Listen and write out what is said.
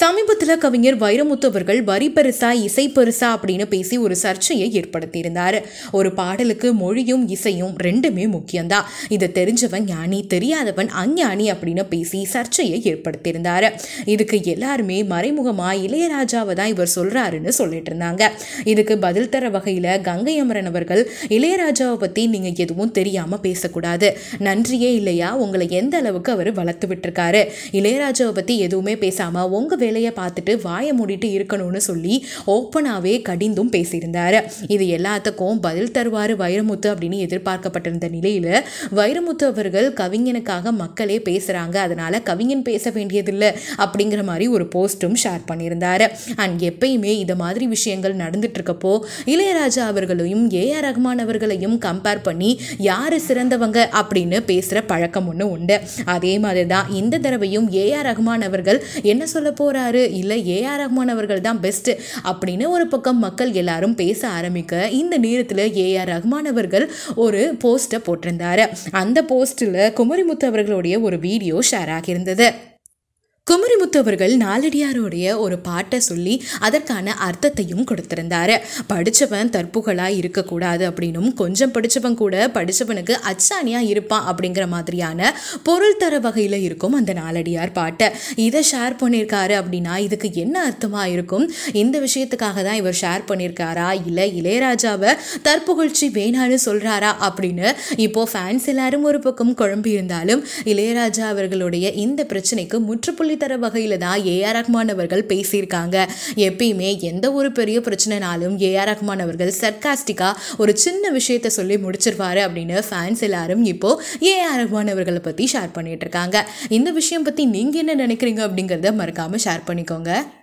சமீபத்தில் கவிஞர் வைரமுத்து அவர்கள் வரி பெருசா இசை பெருசா அப்படின்னு பேசி ஒரு சர்ச்சையை ஏற்படுத்தியிருந்தார் ஒரு பாடலுக்கு மொழியும் இசையும் ரெண்டுமே முக்கியம்தான் இதை தெரிஞ்சவன் ஞானி தெரியாதவன் அஞ்ஞானி அப்படின்னு பேசி சர்ச்சையை ஏற்படுத்தியிருந்தார் இதுக்கு எல்லாருமே மறைமுகமாக இளையராஜாவை தான் இவர் சொல்கிறாருன்னு சொல்லிட்டு இருந்தாங்க இதுக்கு பதில் தர வகையில் கங்கை அமரன் அவர்கள் இளையராஜாவை பற்றி நீங்கள் எதுவும் தெரியாமல் பேசக்கூடாது நன்றியே இல்லையா உங்களை எந்த அளவுக்கு அவர் வளர்த்து விட்டுருக்காரு இளையராஜாவை பற்றி எதுவுமே பேசாமல் உங்கள் வேலையை பார்த்துட்டு வாயை மூடிட்டு இருக்கணும்னு சொல்லி ஓப்பனாகவே கடிந்தும் பேசியிருந்தார் இது எல்லாத்துக்கும் பதில் தருவார் வைரமுத்து அப்படின்னு எதிர்பார்க்கப்பட்டிருந்த நிலையில் வைரமுத்து அவர்கள் கவிஞனுக்காக மக்களே பேசுகிறாங்க அதனால் கவிஞன் பேச வேண்டியதில்லை அப்படிங்கிற மாதிரி ஒரு போஸ்ட்டும் ஷேர் பண்ணியிருந்தார் அண்ட் எப்பயுமே இதை மாதிரி விஷயங்கள் நடந்துட்டுருக்கப்போ இளையராஜா அவர்களையும் ஏ ஆர் ரஹ்மான் அவர்களையும் கம்பேர் பண்ணி யார் சிறந்தவங்க அப்படின்னு பேசுகிற பழக்கம் ஒன்று உண்டு அதே மாதிரி தான் இந்த தடவையும் ஏ ஆர் ரஹ்மான் அவர்கள் என்ன சொல்ல போகிறார் போகிறாரு இல்லை ஏஆர் ரஹ்மான் அவர்கள் தான் பெஸ்ட்டு அப்படின்னு ஒரு பக்கம் மக்கள் எல்லாரும் பேச ஆரம்பிக்க இந்த நேரத்தில் ஏஆர் ரஹ்மான் அவர்கள் ஒரு போஸ்ட்டை போட்டிருந்தார் அந்த போஸ்ட்டில் குமரிமுத்து அவர்களுடைய ஒரு வீடியோ ஷேர் ஆகியிருந்தது குமரிமுத்து அவர்கள் நாலடியாரோடைய ஒரு பாட்டை சொல்லி அதற்கான அர்த்தத்தையும் கொடுத்திருந்தார் படித்தவன் தற்புகளாக இருக்கக்கூடாது அப்படின்னும் கொஞ்சம் படித்தவன் கூட படித்தவனுக்கு அச்சானியாக இருப்பான் அப்படிங்கிற மாதிரியான பொருள் தர வகையில் இருக்கும் அந்த நாலடியார் பாட்டை இதை ஷேர் பண்ணியிருக்காரு அப்படின்னா இதுக்கு என்ன அர்த்தமாக இருக்கும் இந்த விஷயத்துக்காக தான் இவர் ஷேர் பண்ணியிருக்காரா இல்லை இளையராஜாவை தற்புகழ்ச்சி வேணான்னு சொல்கிறாரா அப்படின்னு இப்போது ஃபேன்ஸ் எல்லாரும் ஒரு பக்கம் குழம்பி இருந்தாலும் இளையராஜா அவர்களுடைய இந்த பிரச்சனைக்கு முற்றுப்புள்ளி சொல்லித்தர வகையில் தான் ஏஆர் ரஹ்மான் அவர்கள் பேசியிருக்காங்க எப்பயுமே எந்த ஒரு பெரிய பிரச்சனைனாலும் ஏஆர் ரஹ்மான் அவர்கள் சர்க்காஸ்டிக்காக ஒரு சின்ன விஷயத்த சொல்லி முடிச்சிருவார் அப்படின்னு ஃபேன்ஸ் எல்லாரும் ஏ ஏஆர் ரஹ்மான் அவர்களை பற்றி ஷேர் பண்ணிட்டு இருக்காங்க இந்த விஷயம் பற்றி நீங்கள் என்ன நினைக்கிறீங்க அப்படிங்கிறத மறக்காமல் ஷேர் பண்ணிக்கோங்க